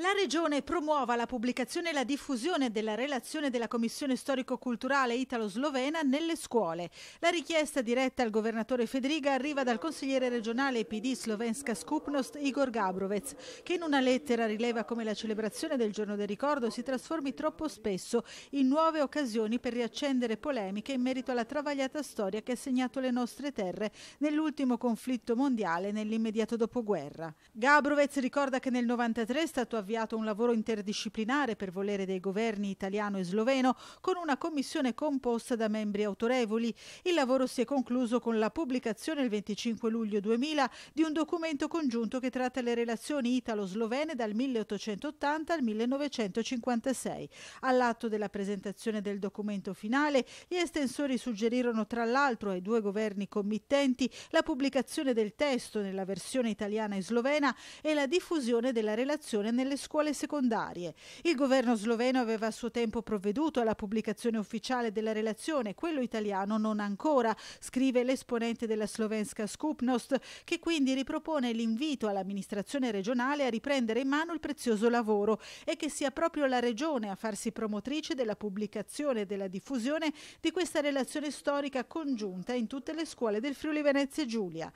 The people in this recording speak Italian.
La Regione promuova la pubblicazione e la diffusione della relazione della Commissione storico-culturale italo-slovena nelle scuole. La richiesta diretta al governatore Federica arriva dal consigliere regionale PD Slovenska Skupnost Igor Gabrovec, che in una lettera rileva come la celebrazione del giorno del ricordo si trasformi troppo spesso in nuove occasioni per riaccendere polemiche in merito alla travagliata storia che ha segnato le nostre terre nell'ultimo conflitto mondiale nell'immediato dopoguerra. Gabrovec ricorda che nel 1993 è stato avviato avviato un lavoro interdisciplinare per volere dei governi italiano e sloveno con una commissione composta da membri autorevoli. Il lavoro si è concluso con la pubblicazione il 25 luglio 2000 di un documento congiunto che tratta le relazioni italo-slovene dal 1880 al 1956. All'atto della presentazione del documento finale, gli estensori suggerirono tra l'altro ai due governi committenti la pubblicazione del testo nella versione italiana e slovena e la diffusione della relazione nelle delle scuole secondarie. Il governo sloveno aveva a suo tempo provveduto alla pubblicazione ufficiale della relazione, quello italiano non ancora, scrive l'esponente della slovenska Skupnost, che quindi ripropone l'invito all'amministrazione regionale a riprendere in mano il prezioso lavoro e che sia proprio la regione a farsi promotrice della pubblicazione e della diffusione di questa relazione storica congiunta in tutte le scuole del Friuli Venezia Giulia.